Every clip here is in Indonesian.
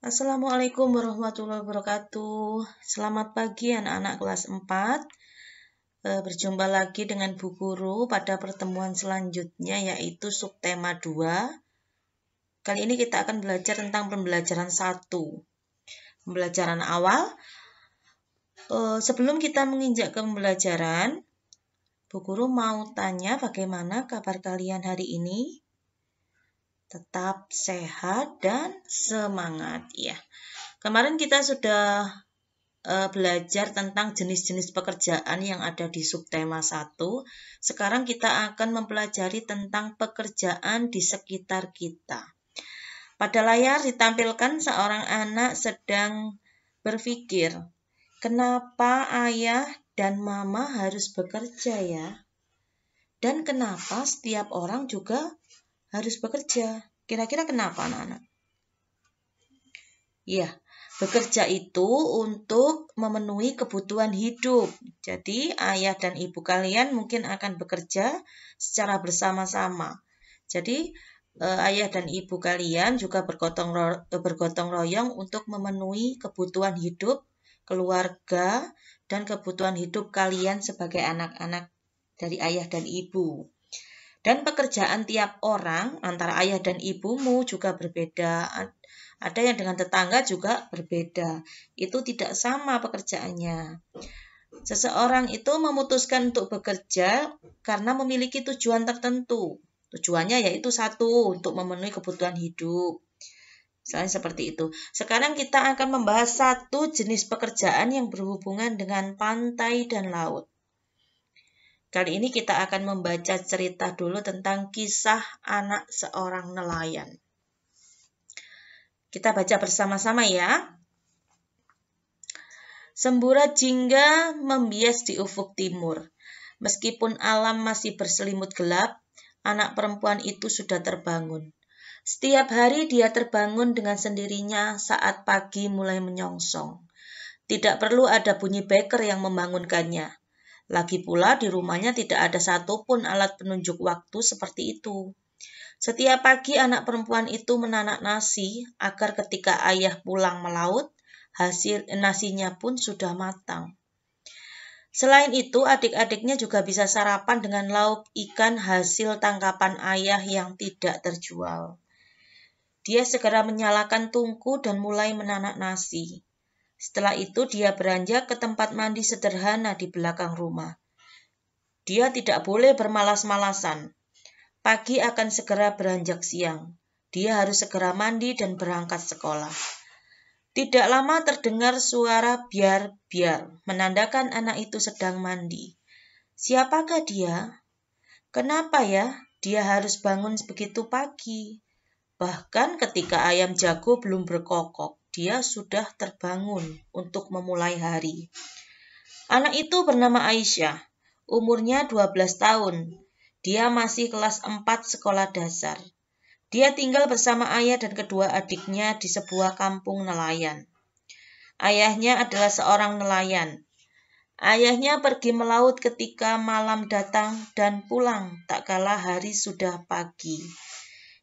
Assalamualaikum warahmatullahi wabarakatuh. Selamat pagi anak-anak kelas 4. Eh, berjumpa lagi dengan Bu Guru pada pertemuan selanjutnya yaitu subtema 2. Kali ini kita akan belajar tentang pembelajaran 1. Pembelajaran awal. Eh, sebelum kita menginjak ke pembelajaran, Bu Guru mau tanya bagaimana kabar kalian hari ini? tetap sehat dan semangat ya. Kemarin kita sudah uh, belajar tentang jenis-jenis pekerjaan yang ada di subtema 1. Sekarang kita akan mempelajari tentang pekerjaan di sekitar kita. Pada layar ditampilkan seorang anak sedang berpikir, kenapa ayah dan mama harus bekerja ya? Dan kenapa setiap orang juga harus bekerja? Kira-kira kenapa anak-anak? Ya, bekerja itu untuk memenuhi kebutuhan hidup. Jadi, ayah dan ibu kalian mungkin akan bekerja secara bersama-sama. Jadi, eh, ayah dan ibu kalian juga bergotong, ro bergotong royong untuk memenuhi kebutuhan hidup keluarga dan kebutuhan hidup kalian sebagai anak-anak dari ayah dan ibu. Dan pekerjaan tiap orang antara ayah dan ibumu juga berbeda. Ada yang dengan tetangga juga berbeda. Itu tidak sama pekerjaannya. Seseorang itu memutuskan untuk bekerja karena memiliki tujuan tertentu. Tujuannya yaitu satu, untuk memenuhi kebutuhan hidup. Selain seperti itu. Sekarang kita akan membahas satu jenis pekerjaan yang berhubungan dengan pantai dan laut. Kali ini kita akan membaca cerita dulu tentang kisah anak seorang nelayan. Kita baca bersama-sama ya. Sembura jingga membias di ufuk timur. Meskipun alam masih berselimut gelap, anak perempuan itu sudah terbangun. Setiap hari dia terbangun dengan sendirinya saat pagi mulai menyongsong. Tidak perlu ada bunyi beker yang membangunkannya. Lagi pula di rumahnya tidak ada satupun alat penunjuk waktu seperti itu. Setiap pagi anak perempuan itu menanak nasi agar ketika ayah pulang melaut, hasil nasinya pun sudah matang. Selain itu, adik-adiknya juga bisa sarapan dengan lauk ikan hasil tangkapan ayah yang tidak terjual. Dia segera menyalakan tungku dan mulai menanak nasi. Setelah itu dia beranjak ke tempat mandi sederhana di belakang rumah. Dia tidak boleh bermalas-malasan. Pagi akan segera beranjak siang. Dia harus segera mandi dan berangkat sekolah. Tidak lama terdengar suara biar-biar, menandakan anak itu sedang mandi. Siapakah dia? Kenapa ya dia harus bangun begitu pagi? Bahkan ketika ayam jago belum berkokok dia sudah terbangun untuk memulai hari. Anak itu bernama Aisyah, umurnya 12 tahun. Dia masih kelas 4 sekolah dasar. Dia tinggal bersama ayah dan kedua adiknya di sebuah kampung nelayan. Ayahnya adalah seorang nelayan. Ayahnya pergi melaut ketika malam datang dan pulang tak kalah hari sudah pagi.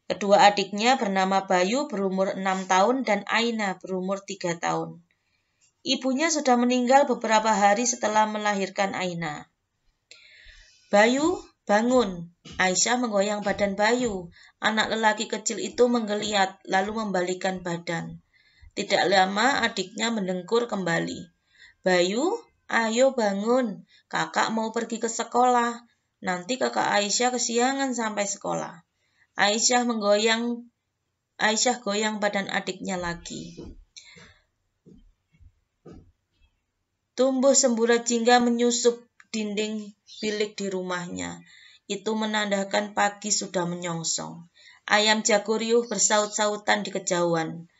Kedua adiknya bernama Bayu berumur enam tahun dan Aina berumur tiga tahun. Ibunya sudah meninggal beberapa hari setelah melahirkan Aina. Bayu, bangun. Aisyah menggoyang badan Bayu. Anak lelaki kecil itu menggeliat lalu membalikan badan. Tidak lama adiknya mendengkur kembali. Bayu, ayo bangun. Kakak mau pergi ke sekolah. Nanti kakak Aisyah kesiangan sampai sekolah. Aisyah menggoyang Aisyah goyang badan adiknya lagi. Tumbuh semburat jingga menyusup dinding bilik di rumahnya. Itu menandakan pagi sudah menyongsong. Ayam jago riuh bersaut-sautan di kejauhan.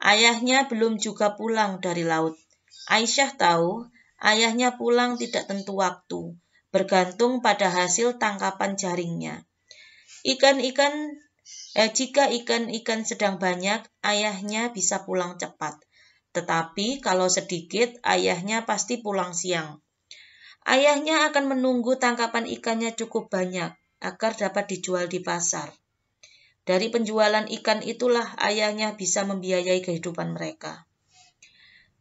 Ayahnya belum juga pulang dari laut. Aisyah tahu ayahnya pulang tidak tentu waktu, bergantung pada hasil tangkapan jaringnya. Ikan-ikan eh, jika ikan-ikan sedang banyak, ayahnya bisa pulang cepat. Tetapi kalau sedikit, ayahnya pasti pulang siang. Ayahnya akan menunggu tangkapan ikannya cukup banyak agar dapat dijual di pasar. Dari penjualan ikan itulah ayahnya bisa membiayai kehidupan mereka.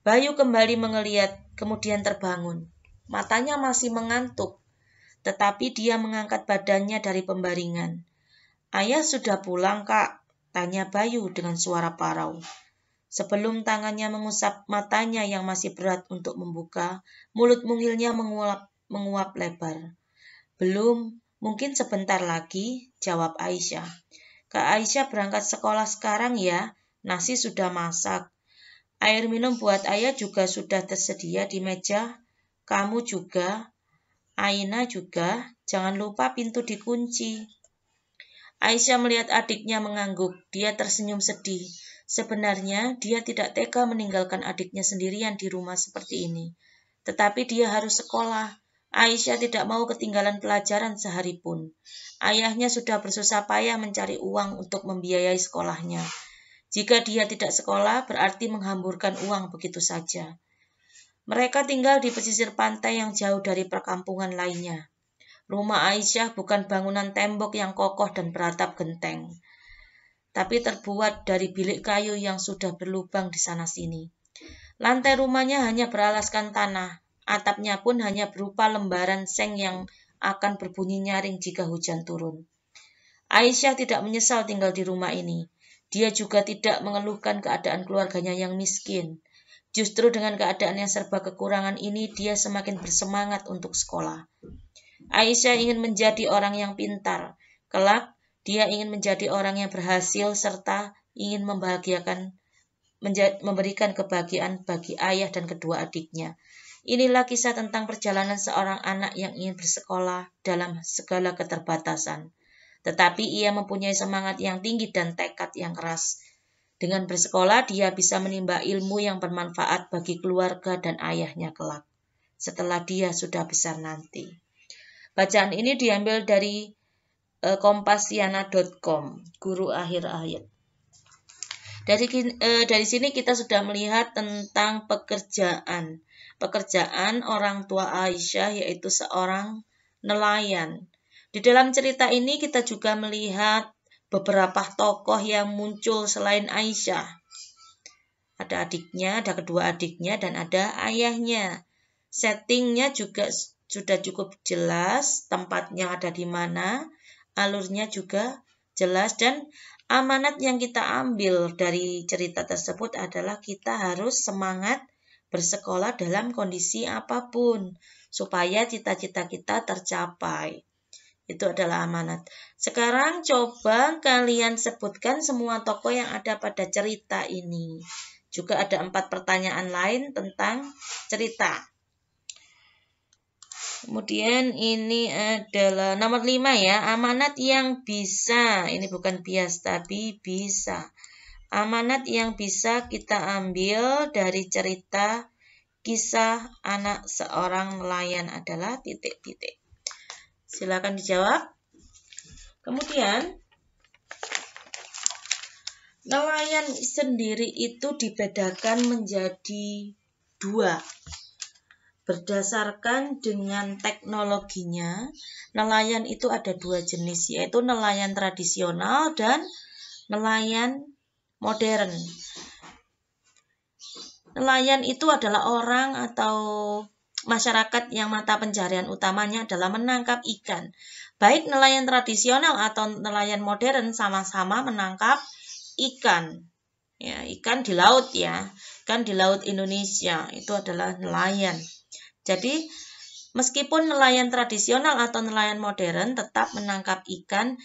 Bayu kembali mengeliat, kemudian terbangun. Matanya masih mengantuk, tetapi dia mengangkat badannya dari pembaringan. Ayah sudah pulang, Kak, tanya Bayu dengan suara parau. Sebelum tangannya mengusap matanya yang masih berat untuk membuka, mulut mungilnya menguap, menguap lebar. Belum, mungkin sebentar lagi, jawab Aisyah. Kak Aisyah berangkat sekolah sekarang ya, nasi sudah masak. Air minum buat ayah juga sudah tersedia di meja. Kamu juga, Aina juga, jangan lupa pintu dikunci. Aisyah melihat adiknya mengangguk. Dia tersenyum sedih. Sebenarnya, dia tidak tega meninggalkan adiknya sendirian di rumah seperti ini. Tetapi dia harus sekolah. Aisyah tidak mau ketinggalan pelajaran sehari pun. Ayahnya sudah bersusah payah mencari uang untuk membiayai sekolahnya. Jika dia tidak sekolah, berarti menghamburkan uang begitu saja. Mereka tinggal di pesisir pantai yang jauh dari perkampungan lainnya. Rumah Aisyah bukan bangunan tembok yang kokoh dan beratap genteng, tapi terbuat dari bilik kayu yang sudah berlubang di sana-sini. Lantai rumahnya hanya beralaskan tanah, atapnya pun hanya berupa lembaran seng yang akan berbunyi nyaring jika hujan turun. Aisyah tidak menyesal tinggal di rumah ini. Dia juga tidak mengeluhkan keadaan keluarganya yang miskin. Justru dengan keadaan yang serba kekurangan ini, dia semakin bersemangat untuk sekolah. Aisyah ingin menjadi orang yang pintar. Kelak, dia ingin menjadi orang yang berhasil serta ingin membahagiakan memberikan kebahagiaan bagi ayah dan kedua adiknya. Inilah kisah tentang perjalanan seorang anak yang ingin bersekolah dalam segala keterbatasan. Tetapi ia mempunyai semangat yang tinggi dan tekad yang keras. Dengan bersekolah, dia bisa menimba ilmu yang bermanfaat bagi keluarga dan ayahnya kelak. Setelah dia sudah besar nanti. Bacaan ini diambil dari e, kompasiana.com, guru akhir ayat. Dari e, dari sini kita sudah melihat tentang pekerjaan. Pekerjaan orang tua Aisyah yaitu seorang nelayan. Di dalam cerita ini kita juga melihat beberapa tokoh yang muncul selain Aisyah. Ada adiknya, ada kedua adiknya, dan ada ayahnya. Settingnya juga sudah cukup jelas tempatnya ada di mana, alurnya juga jelas dan amanat yang kita ambil dari cerita tersebut adalah kita harus semangat bersekolah dalam kondisi apapun supaya cita-cita kita tercapai. Itu adalah amanat. Sekarang coba kalian sebutkan semua toko yang ada pada cerita ini. Juga ada empat pertanyaan lain tentang cerita. Kemudian ini adalah nomor 5 ya, amanat yang bisa. Ini bukan bias tapi bisa. Amanat yang bisa kita ambil dari cerita kisah anak seorang nelayan adalah titik-titik. Silakan dijawab. Kemudian nelayan sendiri itu dibedakan menjadi dua Berdasarkan dengan teknologinya, nelayan itu ada dua jenis, yaitu nelayan tradisional dan nelayan modern. Nelayan itu adalah orang atau masyarakat yang mata pencarian utamanya adalah menangkap ikan. Baik nelayan tradisional atau nelayan modern sama-sama menangkap ikan. Ya, ikan di laut ya. Ikan di laut Indonesia itu adalah nelayan. Jadi, meskipun nelayan tradisional atau nelayan modern tetap menangkap ikan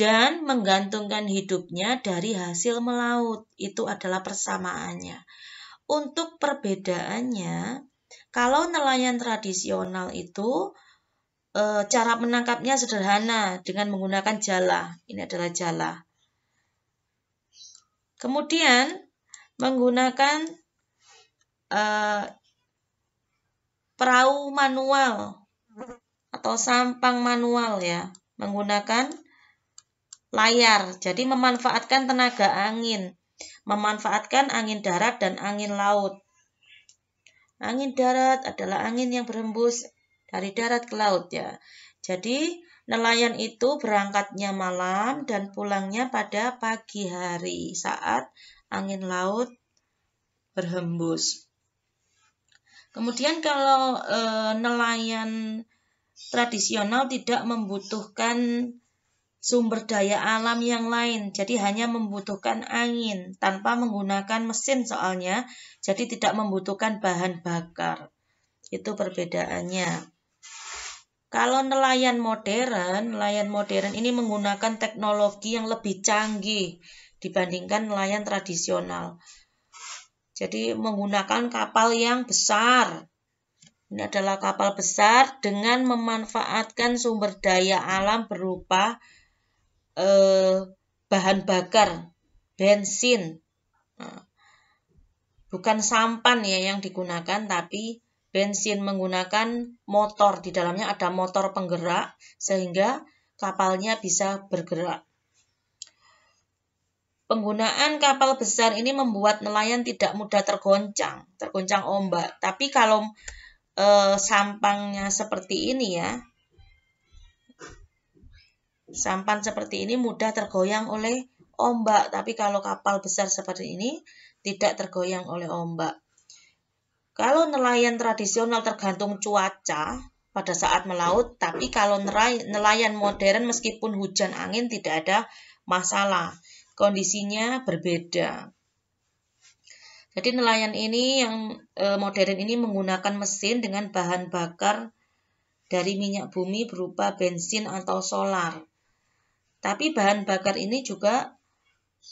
dan menggantungkan hidupnya dari hasil melaut, itu adalah persamaannya. Untuk perbedaannya, kalau nelayan tradisional itu eh, cara menangkapnya sederhana dengan menggunakan jala. Ini adalah jala. Kemudian menggunakan eh, perahu manual mm-hmm. atau sampang manual ya, menggunakan layar. Jadi memanfaatkan tenaga angin, memanfaatkan angin darat dan angin laut. Angin darat adalah angin yang berhembus dari darat ke laut ya. Jadi nelayan itu berangkatnya malam dan pulangnya pada pagi hari saat angin laut berhembus. Kemudian kalau e, nelayan tradisional tidak membutuhkan sumber daya alam yang lain, jadi hanya membutuhkan angin tanpa menggunakan mesin soalnya, jadi tidak membutuhkan bahan bakar. Itu perbedaannya. Kalau nelayan modern, nelayan modern ini menggunakan teknologi yang lebih canggih dibandingkan nelayan tradisional. Jadi menggunakan kapal yang besar. Ini adalah kapal besar dengan memanfaatkan sumber daya alam berupa eh, bahan bakar, bensin. Nah, bukan sampan ya yang digunakan, tapi bensin menggunakan motor. Di dalamnya ada motor penggerak sehingga kapalnya bisa bergerak. Penggunaan kapal besar ini membuat nelayan tidak mudah tergoncang, tergoncang ombak. Tapi kalau e, sampangnya seperti ini ya, sampan seperti ini mudah tergoyang oleh ombak. Tapi kalau kapal besar seperti ini tidak tergoyang oleh ombak. Kalau nelayan tradisional tergantung cuaca pada saat melaut, tapi kalau nelayan modern meskipun hujan angin tidak ada masalah kondisinya berbeda. Jadi nelayan ini yang e, modern ini menggunakan mesin dengan bahan bakar dari minyak bumi berupa bensin atau solar. Tapi bahan bakar ini juga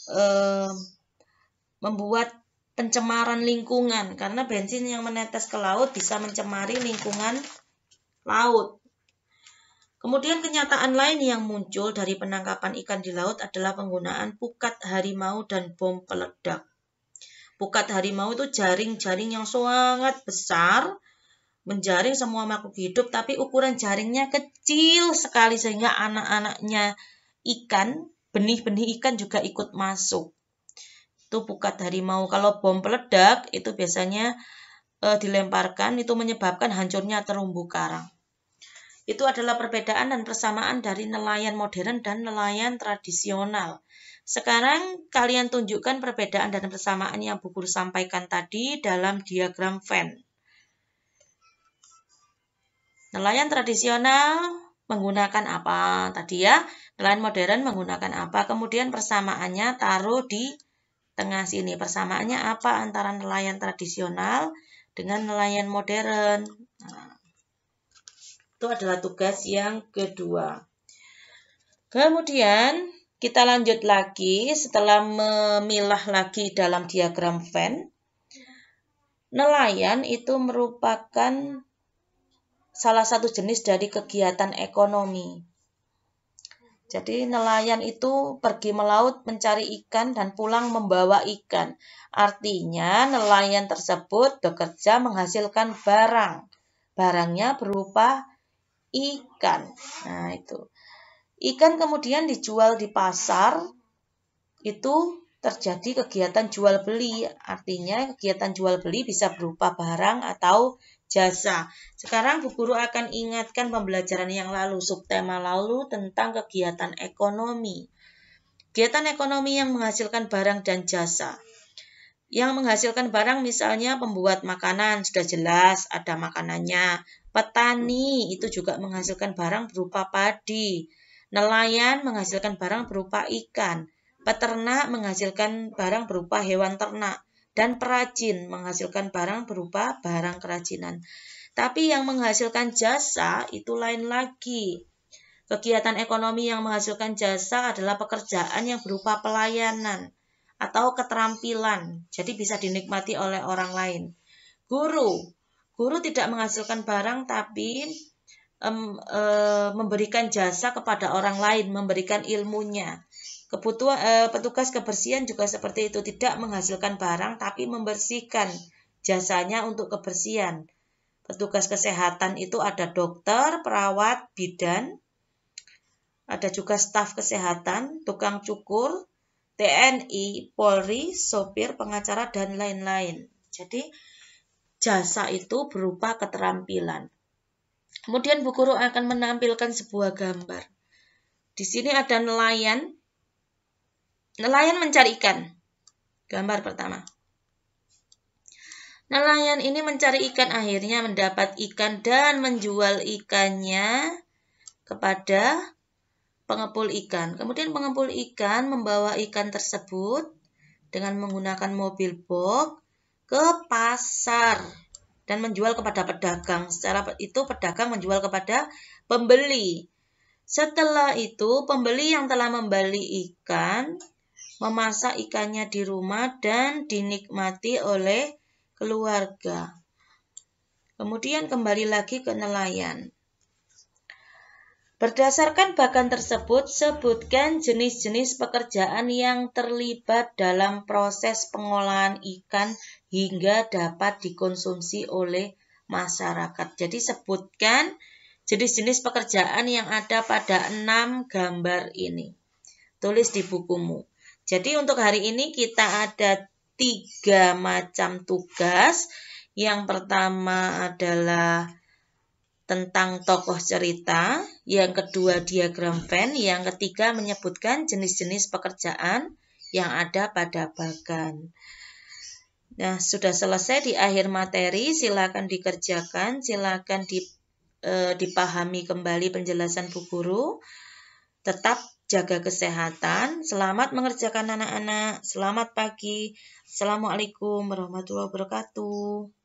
eh, membuat pencemaran lingkungan karena bensin yang menetes ke laut bisa mencemari lingkungan laut. Kemudian kenyataan lain yang muncul dari penangkapan ikan di laut adalah penggunaan pukat harimau dan bom peledak. Pukat harimau itu jaring-jaring yang sangat besar, menjaring semua makhluk hidup, tapi ukuran jaringnya kecil sekali sehingga anak-anaknya ikan, benih-benih ikan juga ikut masuk. Itu pukat harimau. Kalau bom peledak itu biasanya eh, dilemparkan, itu menyebabkan hancurnya terumbu karang itu adalah perbedaan dan persamaan dari nelayan modern dan nelayan tradisional. Sekarang kalian tunjukkan perbedaan dan persamaan yang buku sampaikan tadi dalam diagram Venn. Nelayan tradisional menggunakan apa tadi ya? Nelayan modern menggunakan apa? Kemudian persamaannya taruh di tengah sini. Persamaannya apa antara nelayan tradisional dengan nelayan modern? Nah, itu adalah tugas yang kedua. Kemudian kita lanjut lagi setelah memilah lagi dalam diagram Venn. Nelayan itu merupakan salah satu jenis dari kegiatan ekonomi. Jadi nelayan itu pergi melaut mencari ikan dan pulang membawa ikan. Artinya nelayan tersebut bekerja menghasilkan barang. Barangnya berupa ikan. Nah, itu. Ikan kemudian dijual di pasar, itu terjadi kegiatan jual beli. Artinya kegiatan jual beli bisa berupa barang atau jasa. Sekarang Bu Guru akan ingatkan pembelajaran yang lalu, subtema lalu tentang kegiatan ekonomi. Kegiatan ekonomi yang menghasilkan barang dan jasa yang menghasilkan barang misalnya pembuat makanan sudah jelas ada makanannya. Petani itu juga menghasilkan barang berupa padi. Nelayan menghasilkan barang berupa ikan. Peternak menghasilkan barang berupa hewan ternak dan perajin menghasilkan barang berupa barang kerajinan. Tapi yang menghasilkan jasa itu lain lagi. Kegiatan ekonomi yang menghasilkan jasa adalah pekerjaan yang berupa pelayanan atau keterampilan, jadi bisa dinikmati oleh orang lain. Guru, guru tidak menghasilkan barang tapi um, memberikan jasa kepada orang lain, memberikan ilmunya. Kebutuhan uh, e, petugas kebersihan juga seperti itu, tidak menghasilkan barang tapi membersihkan jasanya untuk kebersihan. Petugas kesehatan itu ada dokter, perawat, bidan, ada juga staf kesehatan, tukang cukur, TNI, Polri, sopir, pengacara, dan lain-lain. Jadi, jasa itu berupa keterampilan. Kemudian Bu Guru akan menampilkan sebuah gambar. Di sini ada nelayan. Nelayan mencari ikan. Gambar pertama. Nelayan ini mencari ikan akhirnya mendapat ikan dan menjual ikannya kepada pengepul ikan. Kemudian pengepul ikan membawa ikan tersebut dengan menggunakan mobil box ke pasar dan menjual kepada pedagang. Secara itu pedagang menjual kepada pembeli. Setelah itu pembeli yang telah membeli ikan memasak ikannya di rumah dan dinikmati oleh keluarga. Kemudian kembali lagi ke nelayan. Berdasarkan bagan tersebut, sebutkan jenis-jenis pekerjaan yang terlibat dalam proses pengolahan ikan hingga dapat dikonsumsi oleh masyarakat. Jadi sebutkan jenis-jenis pekerjaan yang ada pada enam gambar ini. Tulis di bukumu. Jadi untuk hari ini kita ada tiga macam tugas. Yang pertama adalah tentang tokoh cerita, yang kedua diagram Venn, yang ketiga menyebutkan jenis-jenis pekerjaan yang ada pada bagan. Nah, sudah selesai di akhir materi, silakan dikerjakan, silakan di, e, dipahami kembali penjelasan Bu Guru. Tetap jaga kesehatan, selamat mengerjakan anak-anak, selamat pagi, Assalamualaikum warahmatullahi wabarakatuh.